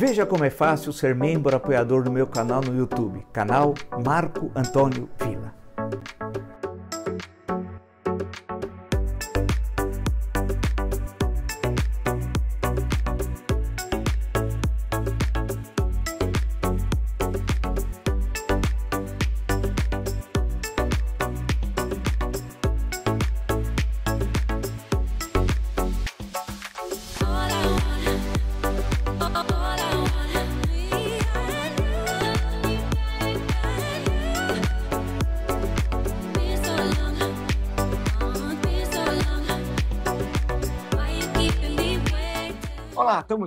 Veja como é fácil ser membro apoiador do meu canal no YouTube, canal Marco Antônio Vila.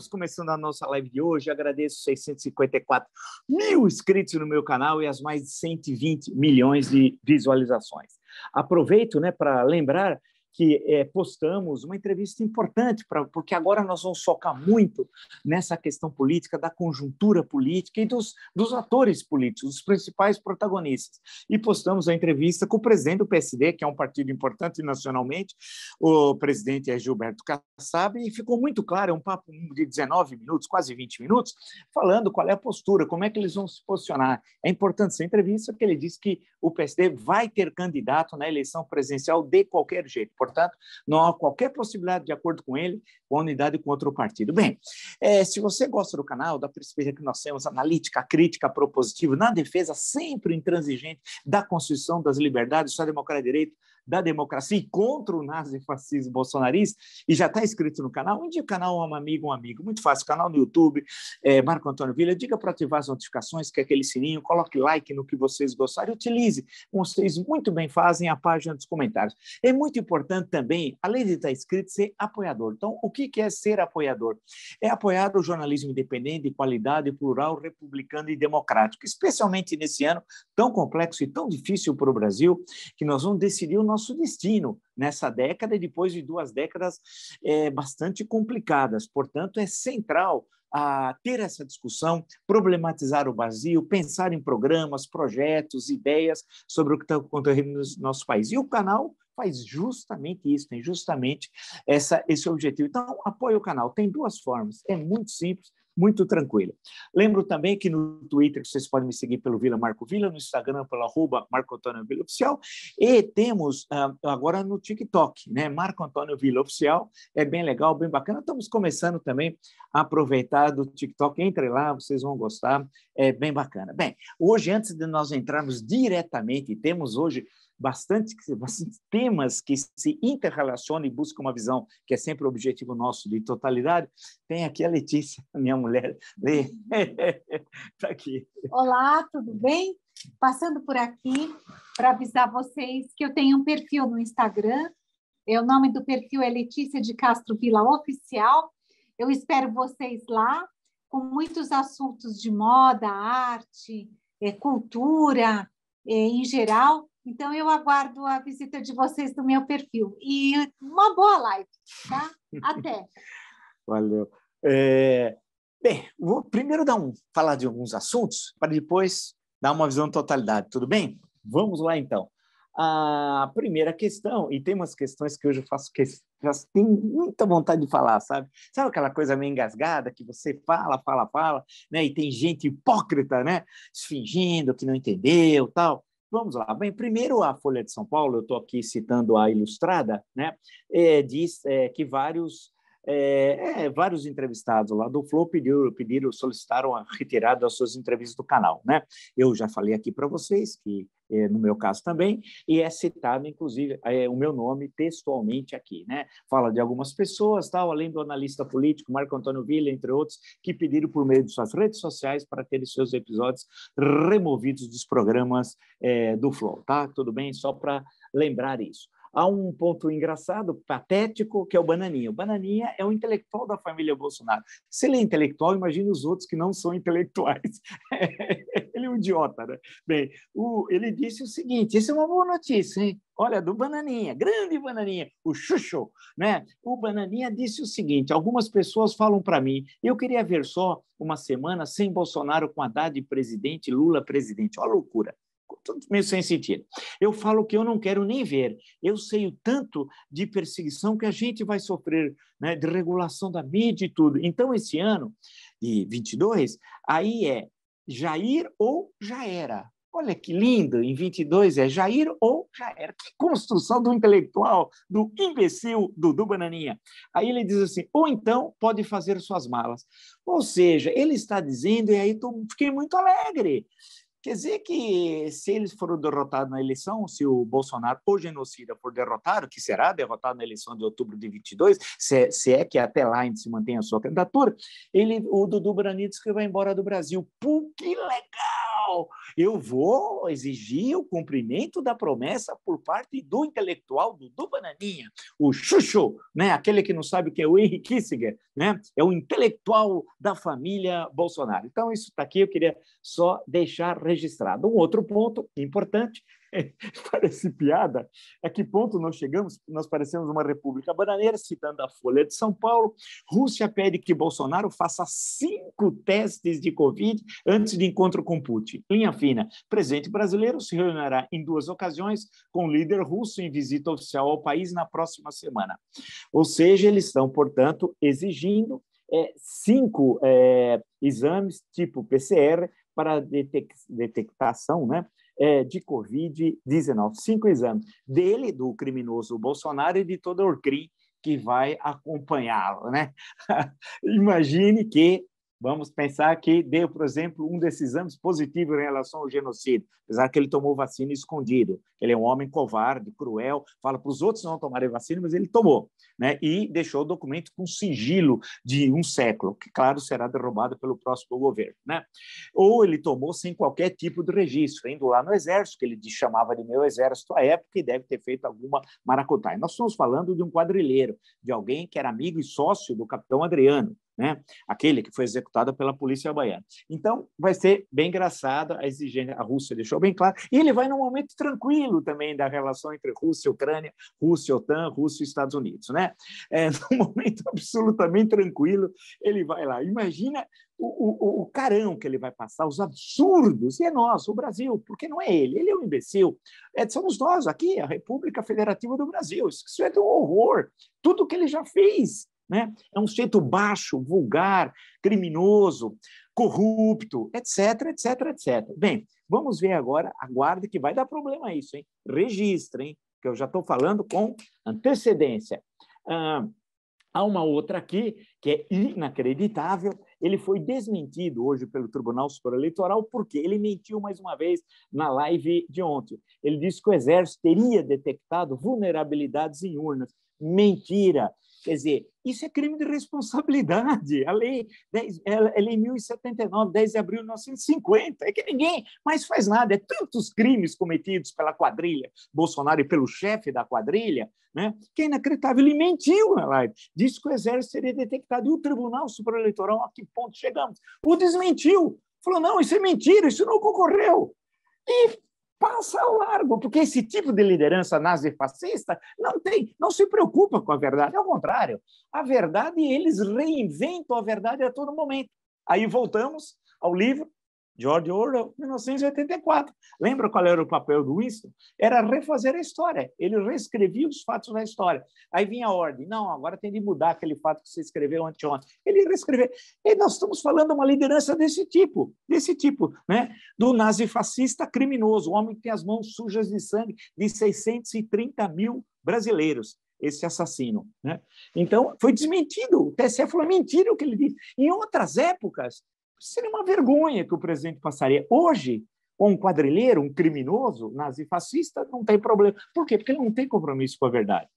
Estamos começando a nossa live de hoje. agradeço 654 mil inscritos no meu canal e as mais de 120 milhões de visualizações. Aproveito né, para lembrar que é, postamos uma entrevista importante, pra, porque agora nós vamos focar muito nessa questão política, da conjuntura política e dos, dos atores políticos, dos principais protagonistas. E postamos a entrevista com o presidente do PSD, que é um partido importante nacionalmente, o presidente é Gilberto Kassab, e ficou muito claro, é um papo de 19 minutos, quase 20 minutos, falando qual é a postura, como é que eles vão se posicionar. É importante essa entrevista, porque ele disse que o PSD vai ter candidato na eleição presidencial de qualquer jeito Portanto, não há qualquer possibilidade de acordo com ele, com a unidade com outro partido. Bem, é, se você gosta do canal, da perspectiva que nós temos, analítica, crítica, propositiva, na defesa sempre intransigente da Constituição das Liberdades, só democracia e direito, da democracia e contra o nazifascismo bolsonarista, e já está inscrito no canal, indique o canal a é um amigo, um amigo. Muito fácil, canal no YouTube, é, Marco Antônio Vila Diga para ativar as notificações, que é aquele sininho, coloque like no que vocês gostarem, utilize, como vocês muito bem fazem, a página dos comentários. É muito importante também, além de tá estar inscrito, ser apoiador. Então, o que é ser apoiador? É apoiar o jornalismo independente, de qualidade, plural, republicano e democrático, especialmente nesse ano tão complexo e tão difícil para o Brasil, que nós vamos decidir o nosso nosso destino nessa década e depois de duas décadas é, bastante complicadas. Portanto, é central a ter essa discussão, problematizar o Brasil, pensar em programas, projetos, ideias sobre o que está acontecendo no nosso país. E o canal faz justamente isso, tem justamente essa, esse objetivo. Então, apoie o canal. Tem duas formas. É muito simples muito tranquila. Lembro também que no Twitter vocês podem me seguir pelo Vila Marco Vila, no Instagram pelo arroba Marco Antônio Vila Oficial e temos uh, agora no TikTok, né? Marco Antônio Vila Oficial, é bem legal, bem bacana. Estamos começando também a aproveitar do TikTok, entre lá, vocês vão gostar, é bem bacana. Bem, hoje antes de nós entrarmos diretamente, temos hoje bastante, bastante temas que se interrelacionam e buscam uma visão que é sempre o objetivo nosso de totalidade. Tem aqui a Letícia, minha mulher. Lê. Tá aqui. Olá, tudo bem? Passando por aqui para avisar vocês que eu tenho um perfil no Instagram. É, o nome do perfil é Letícia de Castro Vila Oficial. Eu espero vocês lá com muitos assuntos de moda, arte, é, cultura é, em geral. Então, eu aguardo a visita de vocês no meu perfil. E uma boa live, tá? Até. Valeu. É... Bem, vou primeiro dar um, falar de alguns assuntos, para depois dar uma visão de totalidade, tudo bem? Vamos lá, então. A primeira questão, e tem umas questões que hoje eu faço que tem muita vontade de falar, sabe? Sabe aquela coisa meio engasgada que você fala, fala, fala, né? E tem gente hipócrita, né? Fingindo que não entendeu, tal. Vamos lá. Bem, primeiro a Folha de São Paulo, eu estou aqui citando a Ilustrada, né? É, diz é, que vários é, é vários entrevistados lá do Flow pediram, pediram, solicitaram a retirada das suas entrevistas do canal, né? Eu já falei aqui para vocês que é, no meu caso também, e é citado, inclusive, é, o meu nome textualmente aqui. Né? Fala de algumas pessoas, tal, além do analista político Marco Antônio Villa, entre outros, que pediram por meio de suas redes sociais para terem seus episódios removidos dos programas é, do Flow. Tá? Tudo bem? Só para lembrar isso. Há um ponto engraçado, patético, que é o Bananinha. O Bananinha é o intelectual da família Bolsonaro. Se ele é intelectual, imagina os outros que não são intelectuais. ele é um idiota, né? Bem, o, ele disse o seguinte: isso é uma boa notícia, hein? Olha, do Bananinha, grande Bananinha, o Xuxo, né? O Bananinha disse o seguinte: algumas pessoas falam para mim, eu queria ver só uma semana sem Bolsonaro com Haddad presidente, Lula presidente. Olha a loucura tudo meio sem sentido. Eu falo que eu não quero nem ver. Eu sei o tanto de perseguição que a gente vai sofrer, né, de regulação da mídia e tudo. Então, esse ano, de 22, aí é Jair ou já era. Olha que lindo, em 22 é Jair ou já era. Que construção do intelectual, do imbecil Dudu Bananinha. Aí ele diz assim: ou então pode fazer suas malas. Ou seja, ele está dizendo, e aí eu fiquei muito alegre. Quer dizer que se eles foram derrotados na eleição, se o Bolsonaro, o genocida, for derrotado, que será derrotado na eleição de outubro de 22, se, é, se é que até lá ainda se mantém a sua candidatura, ele, o Dudu Branitz que vai embora do Brasil. Pô, que legal! Eu vou exigir o cumprimento da promessa por parte do intelectual Dudu Bananinha, o Chuchu, né? aquele que não sabe quem que é o Henry Kissinger, né? é o intelectual da família Bolsonaro. Então, isso está aqui, eu queria só deixar registrado. Um outro ponto importante, parece piada, a é que ponto nós chegamos? Nós parecemos uma república bananeira, citando a Folha de São Paulo. Rússia pede que Bolsonaro faça cinco testes de Covid antes de encontro com Putin. Linha fina, presidente brasileiro se reunirá em duas ocasiões com o líder russo em visita oficial ao país na próxima semana. Ou seja, eles estão, portanto, exigindo é, cinco é, exames tipo PCR para detectação né, é, de Covid-19. Cinco exames dele, do criminoso Bolsonaro e de toda a ORCRI que vai acompanhá-lo. Né? Imagine que Vamos pensar que deu, por exemplo, um desses exames positivo em relação ao genocídio, apesar que ele tomou vacina escondido. Ele é um homem covarde, cruel, fala para os outros não tomarem vacina, mas ele tomou. Né? E deixou o documento com sigilo de um século, que, claro, será derrubado pelo próximo governo. Né? Ou ele tomou sem qualquer tipo de registro, indo lá no exército, que ele chamava de meu exército à época, e deve ter feito alguma maracutaia. Nós estamos falando de um quadrilheiro, de alguém que era amigo e sócio do capitão Adriano, né? Aquele que foi executado pela polícia baiana. Então, vai ser bem engraçado a exigência. A Rússia deixou bem claro. E ele vai num momento tranquilo também da relação entre Rússia e Ucrânia, Rússia, OTAN, Rússia e Estados Unidos, né? É, num momento absolutamente tranquilo, ele vai lá. Imagina o, o, o, carão que ele vai passar, os absurdos, e é nós, o Brasil, porque não é ele, ele é um imbecil. É, somos nós aqui, a República Federativa do Brasil. Isso é um horror, tudo que ele já fez. Né? É um sujeito baixo, vulgar, criminoso, corrupto, etc, etc, etc. Bem, vamos ver agora, aguarde que vai dar problema isso, hein? Registra, hein? Que eu já estou falando com antecedência. Ah, há uma outra aqui que é inacreditável. Ele foi desmentido hoje pelo Tribunal Superior Eleitoral porque ele mentiu mais uma vez na live de ontem. Ele disse que o Exército teria detectado vulnerabilidades em urnas. Mentira! Quer dizer, isso é crime de responsabilidade. A lei, 10, a lei 1079, 10 de abril de 1950, é que ninguém mais faz nada. É tantos crimes cometidos pela quadrilha, Bolsonaro e pelo chefe da quadrilha, né? que é inacreditável. Ele mentiu na live, disse que o Exército seria detectado. E o Tribunal supremo Eleitoral, a que ponto chegamos? O desmentiu. Falou, não, isso é mentira, isso não ocorreu. E passa ao largo, porque esse tipo de liderança nazi-fascista não tem, não se preocupa com a verdade, ao contrário, a verdade eles reinventam a verdade a todo momento. Aí voltamos ao livro George Orwell, 1984. Lembra qual era o papel do Winston? Era refazer a história. Ele reescrevia os fatos da história. Aí vinha a ordem. Não, agora tem de mudar aquele fato que você escreveu anteontem. Ele reescreveu. E nós estamos falando de uma liderança desse tipo, desse tipo, né? Do nazifascista criminoso, o homem que tem as mãos sujas de sangue de 630 mil brasileiros esse assassino. Né? Então, foi desmentido. O TSE falou mentira o que ele disse. Em outras épocas, seria uma vergonha que o presidente passaria. Hoje, um quadrilheiro, um criminoso nazifascista, não tem problema. Por quê? Porque ele não tem compromisso com a verdade.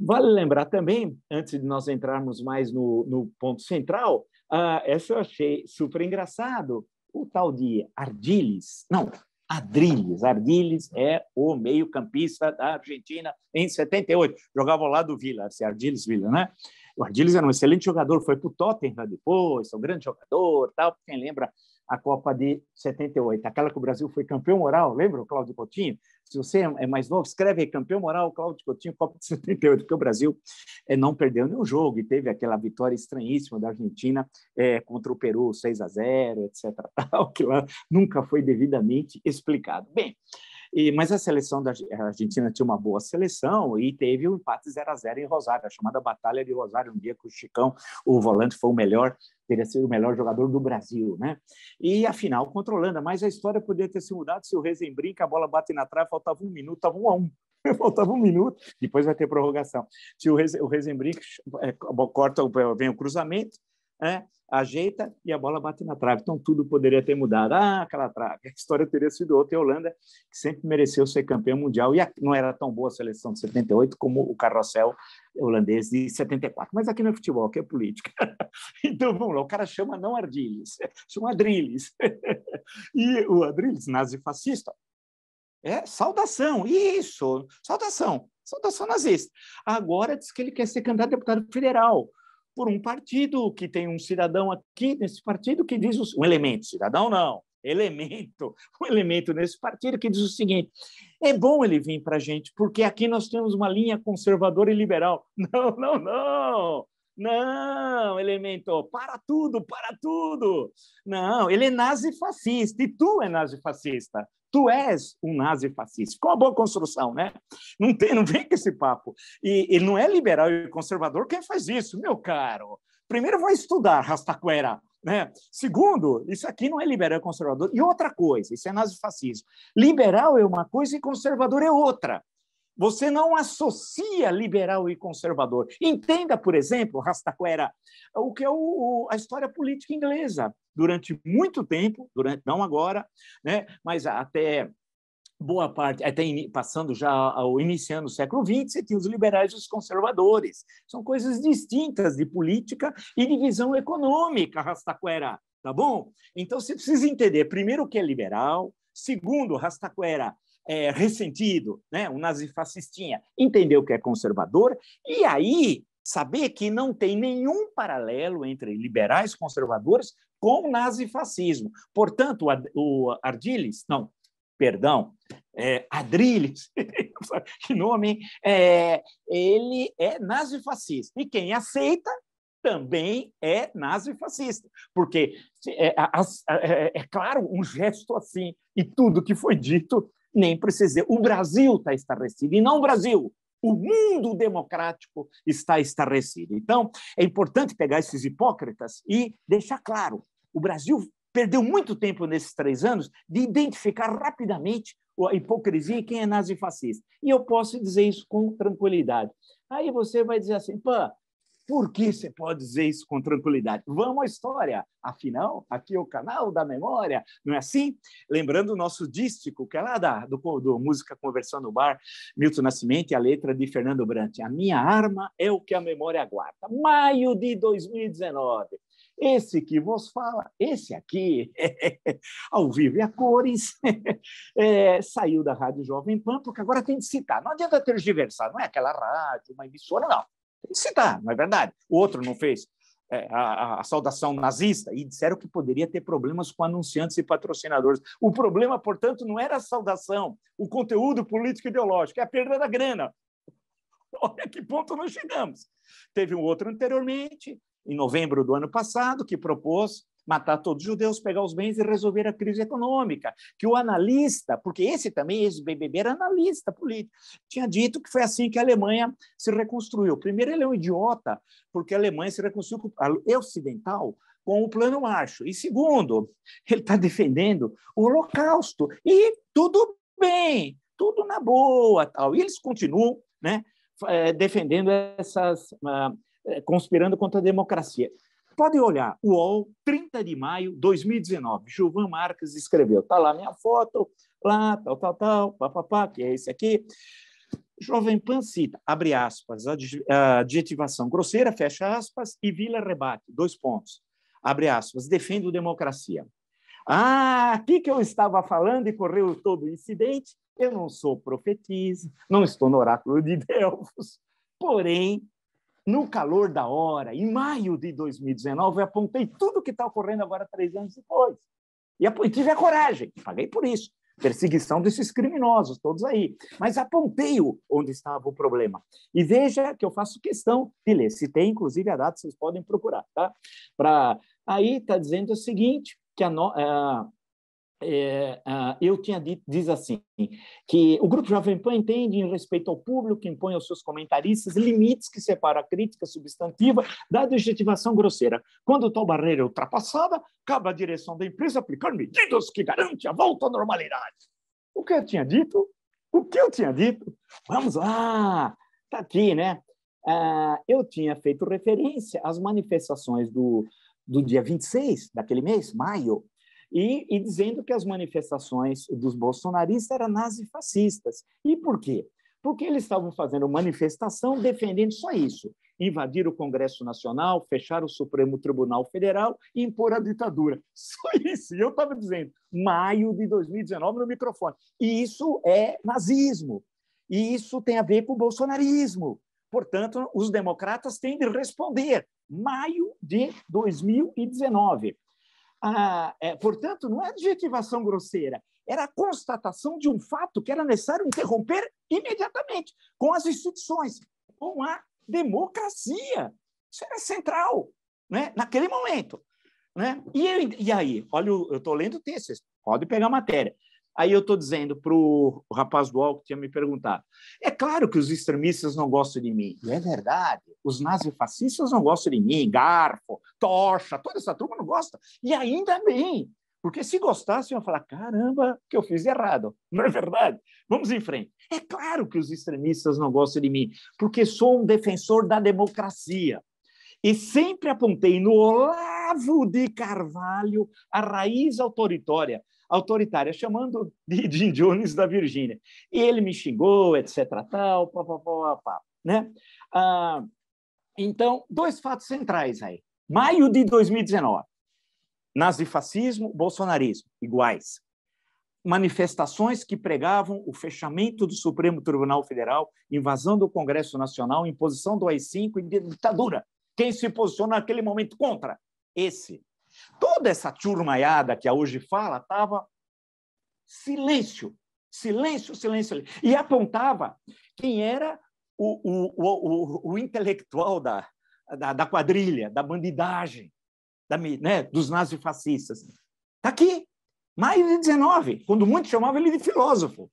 Vale lembrar também, antes de nós entrarmos mais no, no ponto central, uh, essa eu achei super engraçado, o tal de Ardiles, não, Adriles. Ardiles é o meio-campista da Argentina em 78. Jogava lá do Vila, se Ardiles Vila, né? O Ardiles era um excelente jogador, foi para o Tottenham depois, é um grande jogador, tal. Quem lembra a Copa de 78, aquela que o Brasil foi campeão moral, lembra o Cláudio Coutinho? Se você é mais novo, escreve aí, campeão moral, Cláudio Coutinho, Copa de 78, porque o Brasil é, não perdeu nenhum jogo e teve aquela vitória estranhíssima da Argentina é, contra o Peru, 6 a 0 etc, tal, que lá nunca foi devidamente explicado. Bem, e, mas a seleção da Argentina tinha uma boa seleção e teve um empate 0 a 0 em Rosário, a chamada Batalha de Rosário, um dia que o Chicão, o volante, foi o melhor, teria sido o melhor jogador do Brasil, né? E afinal, contra a Holanda, mas a história poderia ter se mudado se o Rezem brinca, a bola bate na trave, faltava um minuto, estava um a um. Faltava um minuto, depois vai ter prorrogação. Se o Rezenbrink é, corta, vem o cruzamento, é, ajeita e a bola bate na trave. Então tudo poderia ter mudado. Ah, aquela trave. A história teria sido outra. E a Holanda, que sempre mereceu ser campeã mundial, e não era tão boa a seleção de 78 como o carrossel holandês de 74. Mas aqui não é futebol, aqui é política. Então vamos lá, o cara chama não Ardiles, chama Adriles. E o Adriles, nazi-fascista, é saudação, isso, saudação, saudação nazista. Agora diz que ele quer ser candidato a deputado federal por um partido que tem um cidadão aqui nesse partido que diz o, um elemento, cidadão não, elemento, um elemento nesse partido que diz o seguinte: é bom ele vir para a gente, porque aqui nós temos uma linha conservadora e liberal. Não, não, não! Não, elemento, para tudo, para tudo. Não, ele é nazifascista e tu é nazifascista. Tu és um nazifascista. Ficou uma boa construção, né? Não, tem, não vem com esse papo. E, e não é liberal e conservador quem faz isso, meu caro. Primeiro, vai estudar Rastaquera. Né? Segundo, isso aqui não é liberal e conservador. E outra coisa, isso é nazifascismo. Liberal é uma coisa e conservador é outra. Você não associa liberal e conservador. Entenda, por exemplo, Rastaquera, o que é o, a história política inglesa. Durante muito tempo, durante não agora, né, mas até boa parte, até passando já ao iniciando o século XX, você tinha os liberais e os conservadores. São coisas distintas de política e de visão econômica, Rastaquera, tá bom? Então você precisa entender primeiro o que é liberal, segundo, Rastaquera, é, ressentido, né? um nazifascistinha, entender o que é conservador, e aí saber que não tem nenhum paralelo entre liberais conservadores com o nazifascismo. Portanto, o Ardiles, não, perdão, é, Adriles, que nome, é, ele é nazifascista. E quem aceita também é nazifascista, porque é, é, é, claro um gesto assim e tudo que foi dito nem precisa dizer. O Brasil está estarrecido, e não o Brasil. O mundo democrático está estarrecido. Então, é importante pegar esses hipócritas e deixar claro: o Brasil perdeu muito tempo nesses três anos de identificar rapidamente a hipocrisia e quem é nazifascista. E eu posso dizer isso com tranquilidade. Aí você vai dizer assim, pã, por que você pode dizer isso com tranquilidade? Vamos à história. Afinal, aqui é o canal da memória, não é assim? Lembrando o nosso dístico, que é lá da, do, do Música Conversão no Bar, Milton Nascimento e a letra de Fernando Brant. A minha arma é o que a memória guarda. Maio de 2019. Esse que vos fala, esse aqui, ao vivo e a cores, é, saiu da Rádio Jovem Pan, porque agora tem de citar. Não adianta diversado, não é aquela rádio, uma emissora, não. Tem que citar, não é verdade? O outro não fez é, a, a, saudação nazista e disseram que poderia ter problemas com anunciantes e patrocinadores. O problema, portanto, não era a saudação, o conteúdo político ideológico, é a perda da grana. Olha que ponto nós chegamos. Teve um outro anteriormente, em novembro do ano passado, que propôs matar todos os judeus, pegar os bens e resolver a crise econômica. Que o analista, porque esse também, esse BBB, era analista político, tinha dito que foi assim que a Alemanha se reconstruiu. Primeiro, ele é um idiota, porque a Alemanha se reconstruiu ocidental com o Plano macho E segundo, ele está defendendo o Holocausto. E tudo bem, tudo na boa. tal. E eles continuam né, eh, defendendo essas. Ah, eh, conspirando contra a democracia. Pode olhar, UOL, 30 de maio de 2019. Gilvan Marques escreveu. Está lá minha foto, lá, tal, tal, tal, papapá, que é esse aqui. Jovem Pan cita, abre aspas, adjetivação grosseira, fecha aspas, e Vila rebate, dois pontos, abre aspas, defendo democracia. Ah, aqui que eu estava falando e correu todo o incidente, eu não sou profetisa, não estou no oráculo de Delfos, porém no calor da hora, em maio de 2019, eu apontei tudo o que está ocorrendo agora, três anos depois. E, tive a coragem, paguei por isso. Perseguição desses criminosos, todos aí. Mas apontei -o onde estava o problema. E veja que eu faço questão de ler. Se tem, inclusive, a data, vocês podem procurar. Tá? Pra... Aí está dizendo o seguinte, que a no é, uh, eu tinha dito, diz assim, que o Grupo Jovem Pan entende em respeito ao público, que impõe aos seus comentaristas limites que separam a crítica substantiva da adjetivação grosseira. Quando tal barreira é ultrapassada, cabe à direção da empresa aplicar medidas que garantem a volta à normalidade. O que eu tinha dito? O que eu tinha dito? Vamos lá! Está aqui, né? Uh, eu tinha feito referência às manifestações do, do dia 26 daquele mês, maio, e, e dizendo que as manifestações dos bolsonaristas eram nazifascistas. E por quê? Porque eles estavam fazendo manifestação defendendo só isso: invadir o Congresso Nacional, fechar o Supremo Tribunal Federal e impor a ditadura. Só isso. E eu estava dizendo, maio de 2019 no microfone. E isso é nazismo. E isso tem a ver com o bolsonarismo. Portanto, os democratas têm de responder. Maio de 2019 a, ah, é, portanto, não é adjetivação grosseira, era a constatação de um fato que era necessário interromper imediatamente com as instituições, com a democracia. Isso era central né? naquele momento. Né? E, eu, e aí, olha, eu estou lendo o texto, vocês podem pegar a matéria. Aí eu estou dizendo para o rapaz do UOL que tinha me perguntado: é claro que os extremistas não gostam de mim. E é verdade, os nazifascistas não gostam de mim, Garfo, Tocha, toda essa turma não gosta. E ainda bem, porque se gostassem, eu ia falar: caramba, que eu fiz errado. Não é verdade? Vamos em frente. É claro que os extremistas não gostam de mim, porque sou um defensor da democracia. E sempre apontei no Olavo de Carvalho a raiz autoritária autoritária, chamando de Jim Jones da Virgínia. E ele me xingou, etc. Tal, pá, pá, pá, pá, né? Ah, então, dois fatos centrais aí. Maio de 2019, nazifascismo, bolsonarismo, iguais. Manifestações que pregavam o fechamento do Supremo Tribunal Federal, invasão do Congresso Nacional, imposição do AI-5 e ditadura. Quem se posiciona naquele momento contra? Esse Toda essa turmaiada que hoje fala estava silêncio, silêncio, silêncio. E apontava quem era o, o, o, o intelectual da, da, da, quadrilha, da bandidagem, da, né, dos nazifascistas. Está aqui, mais de 19, quando muitos chamavam ele de filósofo.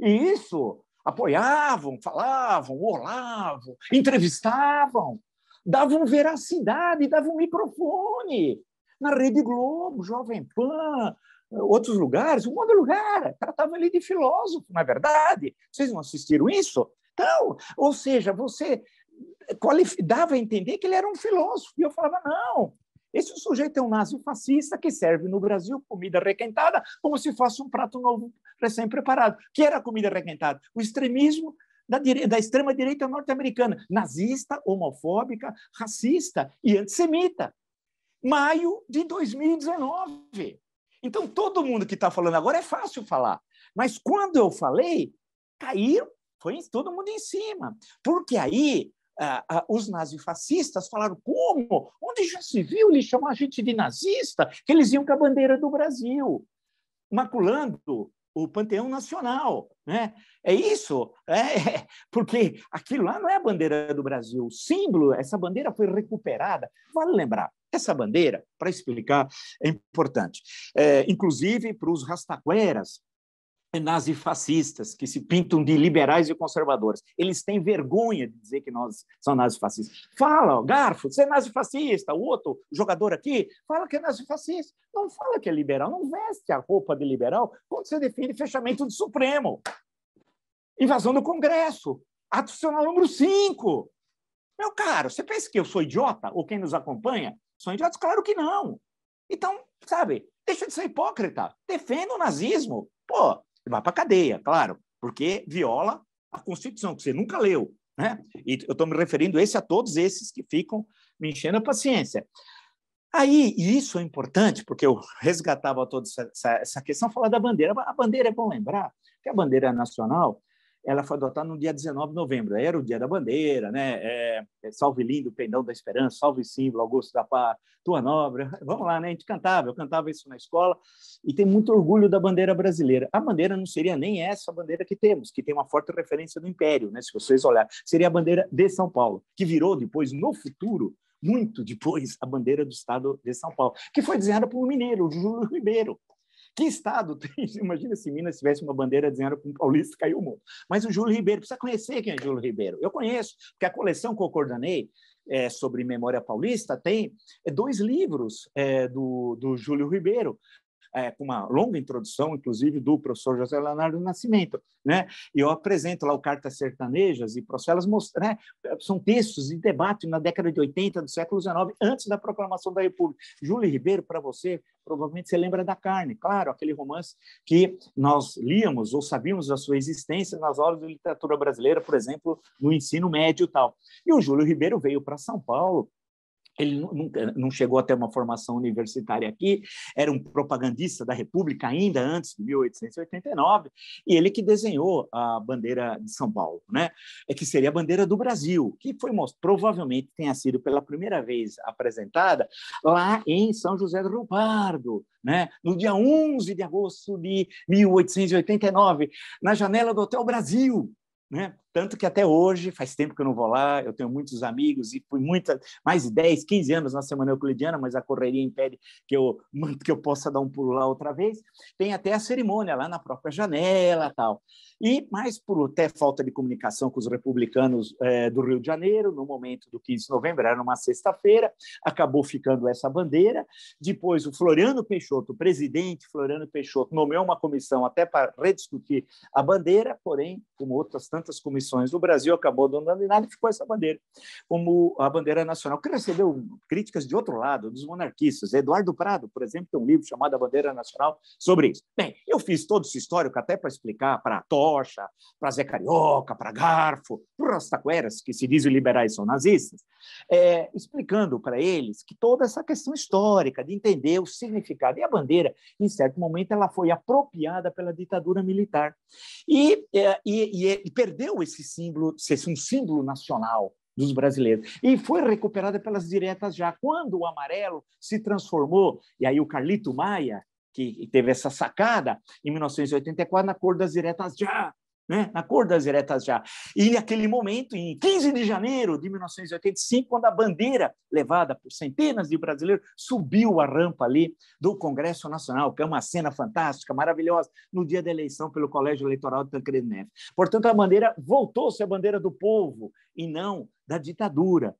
E isso apoiavam, falavam, olavam, entrevistavam, davam veracidade, davam microfone na Rede Globo, Jovem Pan, outros lugares, um monte de lugar. Tratava ele de filósofo, na é verdade. Vocês não assistiram isso? Então, ou seja, você dava a entender que ele era um filósofo. E eu falava, não, esse sujeito é um nazi-fascista que serve no Brasil comida requentada como se fosse um prato novo recém-preparado. que era a comida requentada? O extremismo da, da extrema-direita norte-americana, nazista, homofóbica, racista e antissemita maio de 2019. Então, todo mundo que está falando agora é fácil falar. Mas quando eu falei, caiu, foi todo mundo em cima. Porque aí ah, ah, os nazifascistas falaram: como? Onde já se viu ele chamar a gente de nazista? Que eles iam com a bandeira do Brasil, maculando o panteão nacional, né? É isso, é, é porque aquilo lá não é a bandeira do Brasil. O símbolo, essa bandeira foi recuperada. Vale lembrar, essa bandeira, para explicar, é importante. É, inclusive para os rastaqueras, nazifascistas, que se pintam de liberais e conservadores. Eles têm vergonha de dizer que nós são nazifascistas. Fala, Garfo, você é nazifascista. O outro jogador aqui fala que é nazifascista. Não fala que é liberal, não veste a roupa de liberal quando você define fechamento do Supremo, invasão do Congresso, ato nacional número 5. Meu caro, você pensa que eu sou idiota ou quem nos acompanha? são idiotas? Claro que não. Então, sabe, deixa de ser hipócrita, defenda o nazismo. Pô, vai para cadeia, claro, porque viola a Constituição, que você nunca leu. Né? E eu estou me referindo esse a todos esses que ficam me enchendo a paciência. Aí, e isso é importante, porque eu resgatava toda essa, essa, essa questão, falar da bandeira. A bandeira é bom lembrar que a bandeira nacional ela foi adotada no dia 19 de novembro, era o dia da bandeira, né? É, é salve lindo, pendão da esperança, salve símbolo, Augusto da Pá, tua nobre. Vamos lá, né? A gente cantava, eu cantava isso na escola e tem muito orgulho da bandeira brasileira. A bandeira não seria nem essa bandeira que temos, que tem uma forte referência do Império, né? Se vocês olharem, seria a bandeira de São Paulo, que virou depois, no futuro, muito depois, a bandeira do Estado de São Paulo, que foi desenhada por um mineiro, Júlio Ribeiro. Que Estado tem? Imagina se Minas tivesse uma bandeira dizendo que um paulista caiu o mundo. Mas o Júlio Ribeiro, precisa conhecer quem é Júlio Ribeiro. Eu conheço, porque a coleção que eu coordenei é, sobre memória paulista tem é, dois livros é, do, do Júlio Ribeiro é, com uma longa introdução, inclusive, do professor José Leonardo Nascimento. Né? E eu apresento lá o Cartas Sertanejas e Procelas, mostra, né? são textos de debate na década de 80 do século XIX, antes da proclamação da República. Júlio Ribeiro, para você, provavelmente você lembra da carne, claro, aquele romance que nós líamos ou sabíamos da sua existência nas aulas de literatura brasileira, por exemplo, no ensino médio e tal. E o Júlio Ribeiro veio para São Paulo ele nunca, eh, não chegou até uma formação universitária aqui, era um propagandista da República ainda antes de 1889, e ele que desenhou a bandeira de São Paulo, né? É que seria a bandeira do Brasil, que foi provavelmente tenha sido pela primeira vez apresentada lá em São José do Rio Pardo, né? No dia 11 de agosto de 1889, na janela do Hotel Brasil, né? Tanto que até hoje, faz tempo que eu não vou lá, eu tenho muitos amigos e fui muitas mais de 10, 15 anos na Semana Euclidiana, mas a correria impede que eu, que eu possa dar um pulo lá outra vez. Tem até a cerimônia lá na própria janela tal. E mais por até falta de comunicação com os republicanos é, do Rio de Janeiro, no momento do 15 de novembro, era numa sexta-feira, acabou ficando essa bandeira. Depois o Floriano Peixoto, o presidente Floriano Peixoto, nomeou uma comissão até para rediscutir a bandeira, porém, como outras tantas comissões, eleições no Brasil acabou donando em nada e ficou essa bandeira como a bandeira nacional, que recebeu críticas de outro lado, dos monarquistas. Eduardo Prado, por exemplo, tem um livro chamado A Bandeira Nacional sobre isso. Bem, eu fiz todo esse histórico até para explicar para a Tocha, para Zé Carioca, para Garfo, para os taqueras, que se dizem liberais são nazistas, é, explicando para eles que toda essa questão histórica de entender o significado. E a bandeira, em certo momento, ela foi apropriada pela ditadura militar. E, é, e, e, e perdeu esse esse símbolo, ser um símbolo nacional dos brasileiros. E foi recuperada pelas diretas já. Quando o amarelo se transformou, e aí o Carlito Maia, que teve essa sacada, em 1984, na cor das diretas já, né? na cor das diretas já. E naquele momento, em 15 de janeiro de 1985, quando a bandeira, levada por centenas de brasileiros, subiu a rampa ali do Congresso Nacional, que é uma cena fantástica, maravilhosa, no dia da eleição pelo Colégio Eleitoral de Tancredo Neves. Portanto, a bandeira voltou-se a bandeira do povo e não da ditadura.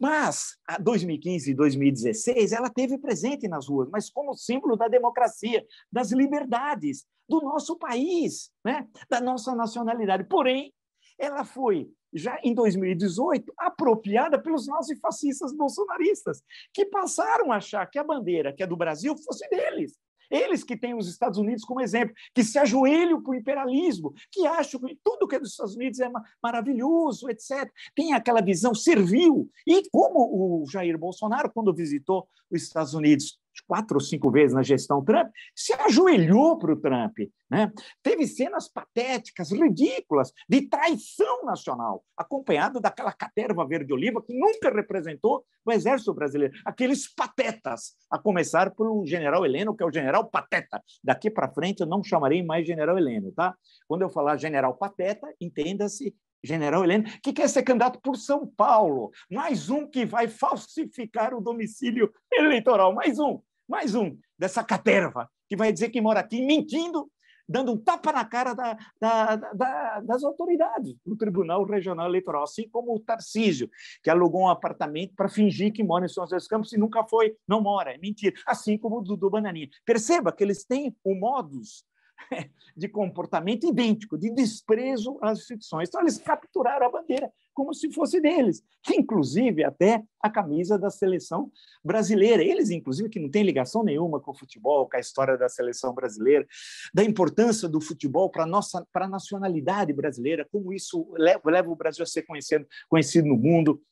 Mas, 2015 e 2016, ela teve presente nas ruas, mas como símbolo da democracia, das liberdades, do nosso país, né? da nossa nacionalidade. Porém, ela foi, já em 2018, apropriada pelos nazifascistas bolsonaristas, que passaram a achar que a bandeira, que é do Brasil, fosse deles. Eles que têm os Estados Unidos como exemplo, que se ajoelham para o imperialismo, que acham que tudo que é dos Estados Unidos é maravilhoso, etc. Tem aquela visão servil. E como o Jair Bolsonaro, quando visitou os Estados Unidos quatro ou cinco vezes na gestão Trump, se ajoelhou para o Trump. Né? Teve cenas patéticas, ridículas, de traição nacional, acompanhado daquela caterva verde-oliva que nunca representou o exército brasileiro. Aqueles patetas, a começar pelo general Heleno, que é o general pateta. Daqui para frente eu não chamarei mais general Heleno. Tá? Quando eu falar general pateta, entenda-se General Heleno, que quer ser candidato por São Paulo. Mais um que vai falsificar o domicílio eleitoral. Mais um, mais um dessa caterva que vai dizer que mora aqui, mentindo, dando um tapa na cara da, da, da, das autoridades do Tribunal Regional Eleitoral, assim como o Tarcísio, que alugou um apartamento para fingir que mora em São José dos Campos e nunca foi, não mora, é mentira, assim como o Dudu Bananinha. Perceba que eles têm o modus de comportamento idêntico, de desprezo às instituições. Então, eles capturaram a bandeira como se fosse deles, inclusive até a camisa da seleção brasileira. Eles, inclusive, que não tem ligação nenhuma com o futebol, com a história da seleção brasileira, da importância do futebol para nossa para a nacionalidade brasileira, como isso leva, leva o Brasil a ser conhecido, conhecido no mundo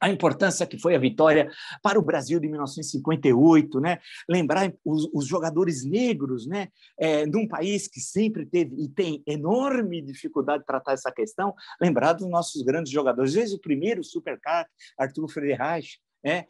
a importância que foi a vitória para o Brasil de 1958, né? Lembrar os, os jogadores negros, né? É, num país que sempre teve e tem enorme dificuldade de tratar essa questão, lembrar dos nossos grandes jogadores, desde o primeiro supercar, Arthur Frederich, é,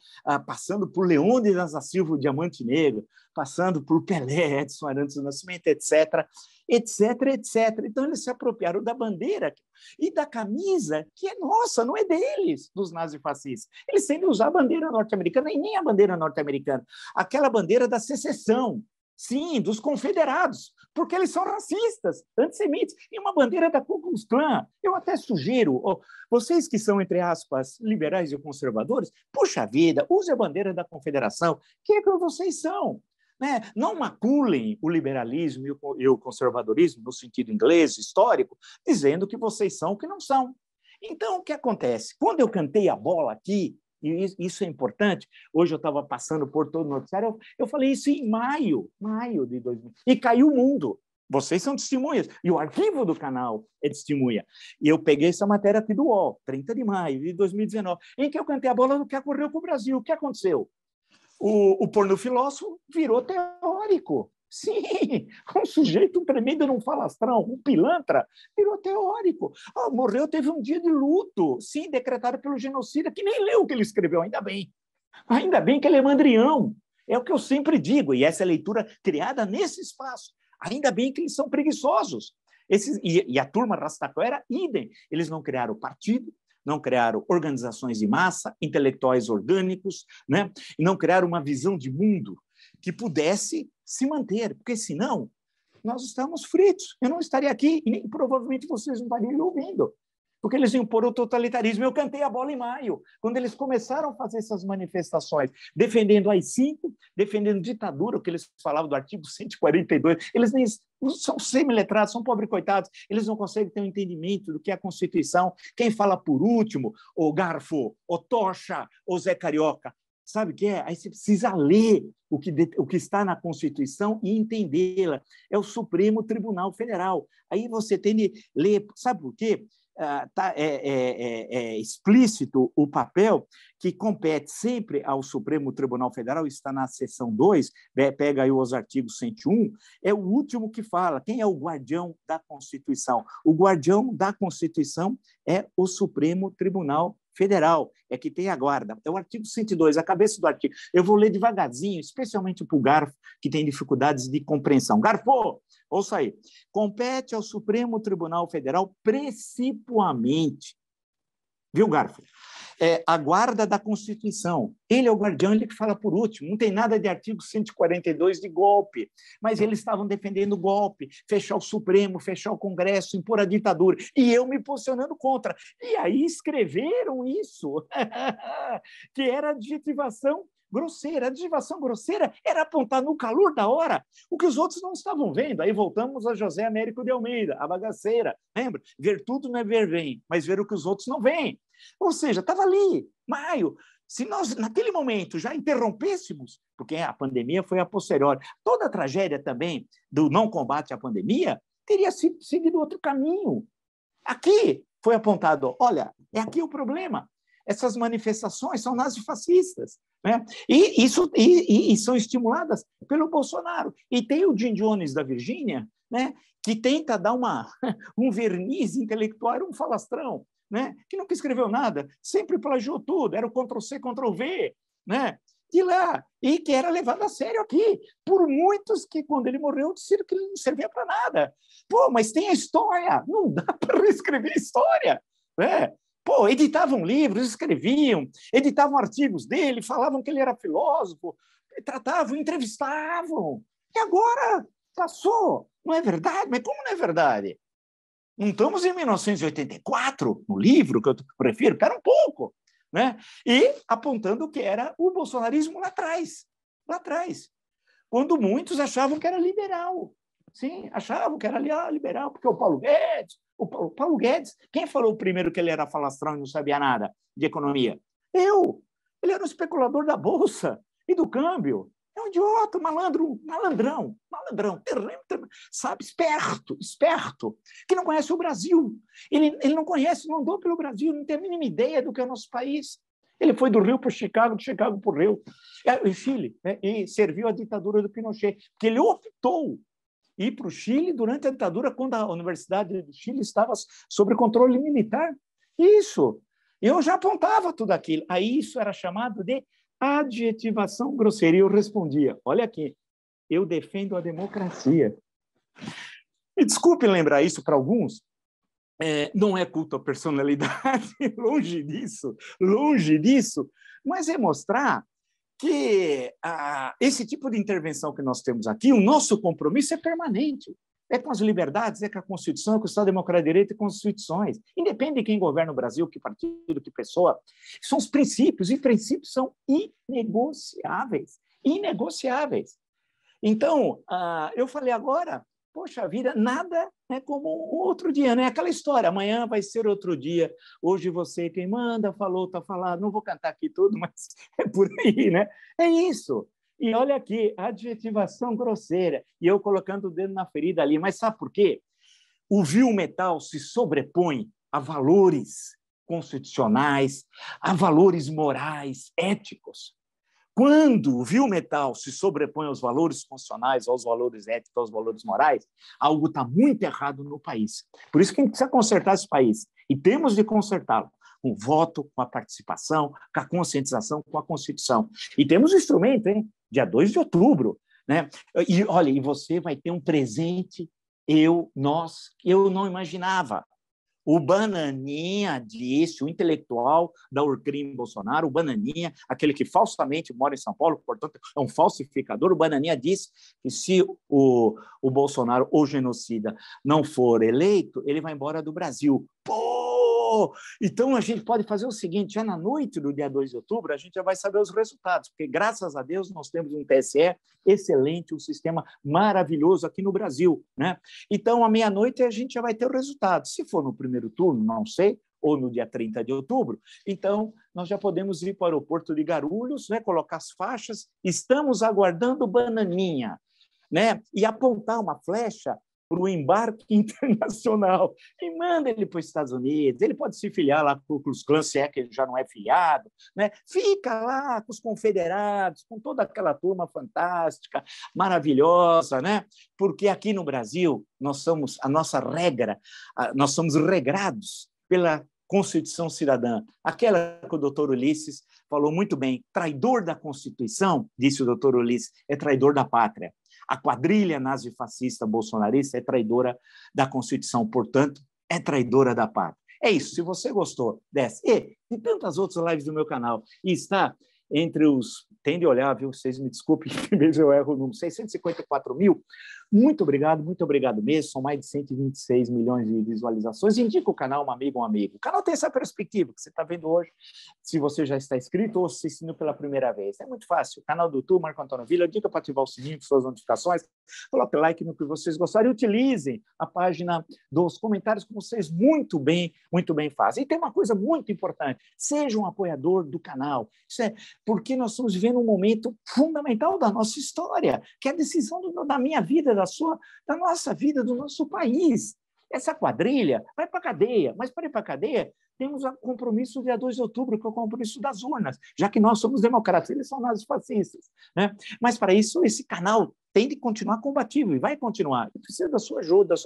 passando por Leônidas da Silva, Diamante Negro, passando por Pelé, Edson Arantes do Nascimento, etc., etc., etc. Então, eles se apropriaram da bandeira e da camisa, que é nossa, não é deles, dos nazifascistas. Eles sempre usaram a bandeira norte-americana e nem a bandeira norte-americana, aquela bandeira da secessão, Sim, dos confederados, porque eles são racistas, antissemitas, e uma bandeira da Ku Klux Klan. Eu até sugiro, oh, vocês que são, entre aspas, liberais e conservadores, puxa vida, use a bandeira da confederação, que é que vocês são. Né? Não maculem o liberalismo e o conservadorismo, no sentido inglês, histórico, dizendo que vocês são o que não são. Então, o que acontece? Quando eu cantei a bola aqui, e isso é importante. Hoje eu estava passando por todo o noticiário, eu, eu falei isso em maio, maio de 2000, e caiu o mundo. Vocês são testemunhas. E o arquivo do canal é testemunha. E eu peguei essa matéria aqui do UOL, 30 de maio de 2019, em que eu cantei a bola do que ocorreu com o Brasil. O que aconteceu? O, o filósofo virou teórico. Sim, um sujeito um tremendo num falastrão, um pilantra, virou teórico. Oh, morreu, teve um dia de luto, sim, decretado pelo genocida, que nem leu o que ele escreveu, ainda bem. Ainda bem que ele é mandrião. É o que eu sempre digo, e essa é leitura criada nesse espaço. Ainda bem que eles são preguiçosos. Esses, e, e a turma Rastaquera, idem. Eles não criaram partido, não criaram organizações de massa, intelectuais orgânicos, né? não criaram uma visão de mundo que pudesse se manter, porque senão nós estamos fritos. Eu não estaria aqui e nem, provavelmente vocês não estariam me ouvindo, porque eles imporam o totalitarismo. Eu cantei a bola em maio, quando eles começaram a fazer essas manifestações, defendendo as cinco, defendendo ditadura, o que eles falavam do artigo 142. Eles nem são semiletrados, são pobres coitados, eles não conseguem ter um entendimento do que é a Constituição. Quem fala por último, o Garfo, o Tocha, o Zé Carioca, Sabe o que é? Aí você precisa ler o que, o que está na Constituição e entendê-la. É o Supremo Tribunal Federal. Aí você tem de ler. Sabe por quê? Ah, tá, é, é, é, é, explícito o papel que compete sempre ao Supremo Tribunal Federal, está na seção 2, né, pega aí os artigos 101, é o último que fala. Quem é o guardião da Constituição? O guardião da Constituição é o Supremo Tribunal federal é que tem a guarda. É o artigo 102, a cabeça do artigo. Eu vou ler devagarzinho, especialmente para o Garfo, que tem dificuldades de compreensão. Garfo, ouça aí. Compete ao Supremo Tribunal Federal, principalmente, viu, Garfo? é, a guarda da Constituição. Ele é o guardião, ele que fala por último. Não tem nada de artigo 142 de golpe, mas eles estavam defendendo o golpe, fechar o Supremo, fechar o Congresso, impor a ditadura, e eu me posicionando contra. E aí escreveram isso, que era adjetivação grosseira. A desviação grosseira era apontar no calor da hora o que os outros não estavam vendo. Aí voltamos a José Américo de Almeida, a bagaceira. Lembra? Ver tudo não é ver bem, mas ver o que os outros não veem. Ou seja, estava ali, maio. Se nós, naquele momento, já interrompêssemos, porque a pandemia foi a posteriori, toda a tragédia também do não combate à pandemia teria seguido outro caminho. Aqui foi apontado: olha, é aqui o problema essas manifestações são nazifascistas. Né? E, isso, e, e são estimuladas pelo Bolsonaro. E tem o Jim Jones da Virgínia, né, que tenta dar uma, um verniz intelectual, era um falastrão, né, que nunca escreveu nada, sempre plagiou tudo, era o Ctrl-C, Ctrl-V, né, E lá, e que era levado a sério aqui, por muitos que, quando ele morreu, disseram que ele não servia para nada. Pô, mas tem a história, não dá para reescrever a história. Né? editavam livros, escreviam, editavam artigos dele, falavam que ele era filósofo, tratavam, entrevistavam. E agora passou. Não é verdade? Mas como não é verdade? Não estamos em 1984, no livro que eu prefiro, espera um pouco. Né? E apontando que era o bolsonarismo lá atrás, lá atrás, quando muitos achavam que era liberal. Sim, achavam que era liberal, porque o Paulo Guedes, o Paulo Guedes, quem falou primeiro que ele era falastrão e não sabia nada de economia? Eu. Ele era um especulador da bolsa e do câmbio. É um idiota, malandro, malandrão, malandrão, terreno, terreno, sabe, esperto, esperto, que não conhece o Brasil. Ele, ele não conhece, não andou pelo Brasil, não tem a mínima ideia do que é o nosso país. Ele foi do Rio para Chicago, de Chicago para o Rio, é, e Chile, né? e serviu à ditadura do Pinochet, porque ele optou ir para o Chile durante a ditadura, quando a Universidade do Chile estava sob controle militar. Isso. Eu já apontava tudo aquilo. Aí isso era chamado de adjetivação grosseira. E eu respondia: olha aqui, eu defendo a democracia. Me desculpe lembrar isso para alguns, é, não é culto à personalidade, longe disso, longe disso, mas é mostrar que ah, esse tipo de intervenção que nós temos aqui, o nosso compromisso é permanente. É com as liberdades, é com a Constituição, é com o Estado Democrático de Direito e Constituições. Independe de quem governa o Brasil, que partido, que pessoa. São os princípios, e princípios são inegociáveis. Inegociáveis. Então, ah, eu falei agora Poxa vida, nada é como um outro dia, né? Aquela história, amanhã vai ser outro dia. Hoje você é quem manda, falou, tá falado. Não vou cantar aqui tudo, mas é por aí, né? É isso. E olha aqui, adjetivação grosseira. E eu colocando o dedo na ferida ali. Mas sabe por quê? O vil metal se sobrepõe a valores constitucionais, a valores morais, éticos. Quando o vil metal se sobrepõe aos valores funcionais, aos valores éticos, aos valores morais, algo está muito errado no país. Por isso que a gente precisa consertar esse país. E temos de consertá-lo com o voto, com a participação, com a conscientização, com a Constituição. E temos o instrumento, hein? Dia 2 de outubro. Né? E olha, e você vai ter um presente, eu, nós, eu não imaginava. O Bananinha disse, o intelectual da Urcrim Bolsonaro, o Bananinha, aquele que falsamente mora em São Paulo, portanto é um falsificador, o Bananinha disse que se o, o Bolsonaro ou genocida não for eleito, ele vai embora do Brasil. Pô! então a gente pode fazer o seguinte: já na noite do dia 2 de outubro, a gente já vai saber os resultados, porque graças a Deus nós temos um TSE excelente, um sistema maravilhoso aqui no Brasil. Né? Então, à meia-noite, a gente já vai ter o resultado. Se for no primeiro turno, não sei, ou no dia 30 de outubro. Então, nós já podemos ir para o aeroporto de Garulhos, né, colocar as faixas, estamos aguardando bananinha, né, e apontar uma flecha para o embarque internacional e manda ele para os Estados Unidos. Ele pode se filiar lá com os clãs, se é que ele já não é filiado, né? Fica lá com os confederados, com toda aquela turma fantástica, maravilhosa, né? Porque aqui no Brasil nós somos a nossa regra, nós somos regrados pela Constituição Cidadã, aquela que o doutor Ulisses falou muito bem, traidor da Constituição, disse o doutor Ulisses, é traidor da pátria. A quadrilha nazi-fascista bolsonarista é traidora da Constituição, portanto, é traidora da pátria. É isso. Se você gostou dessa e de tantas outras lives do meu canal e está entre os. Tem de olhar, viu? Vocês me desculpem, que eu erro o número. 654 mil muito obrigado, muito obrigado mesmo. São mais de 126 milhões de visualizações. Indica o canal Um Amigo, Um Amigo. O canal tem essa perspectiva que você está vendo hoje, se você já está inscrito ou assistindo pela primeira vez. É muito fácil. O canal do YouTube, Marco Antônio Vila, dica para ativar o sininho com suas notificações. Coloque like no que vocês gostarem. Utilizem a página dos comentários como vocês muito bem, muito bem fazem. E tem uma coisa muito importante. Seja um apoiador do canal. Isso é porque nós estamos vivendo um momento fundamental da nossa história, que é a decisão do, da minha vida, da da, sua, da nossa vida, do nosso país. Essa quadrilha vai para a cadeia, mas para ir para a cadeia, temos o um compromisso dia 2 de outubro, que é o compromisso das urnas, já que nós somos democratas, eles são nazifascistas. Né? Mas, para isso, esse canal tem de continuar combativo e vai continuar. Precisa da sua ajuda,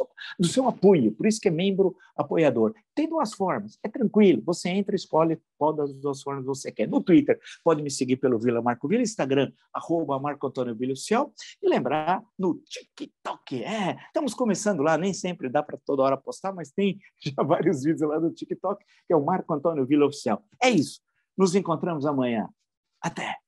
do seu apoio, por isso que é membro apoiador. Tem duas formas, é tranquilo, você entra e escolhe qual das duas formas você quer. No Twitter, pode me seguir pelo Vila Marco Vila, Instagram, arroba Marco Antônio Vila Oficial, e lembrar no TikTok, é, estamos começando lá, nem sempre dá para toda hora postar, mas tem já vários vídeos lá no TikTok, que é o Marco Antônio Vila Oficial. É isso, nos encontramos amanhã. Até!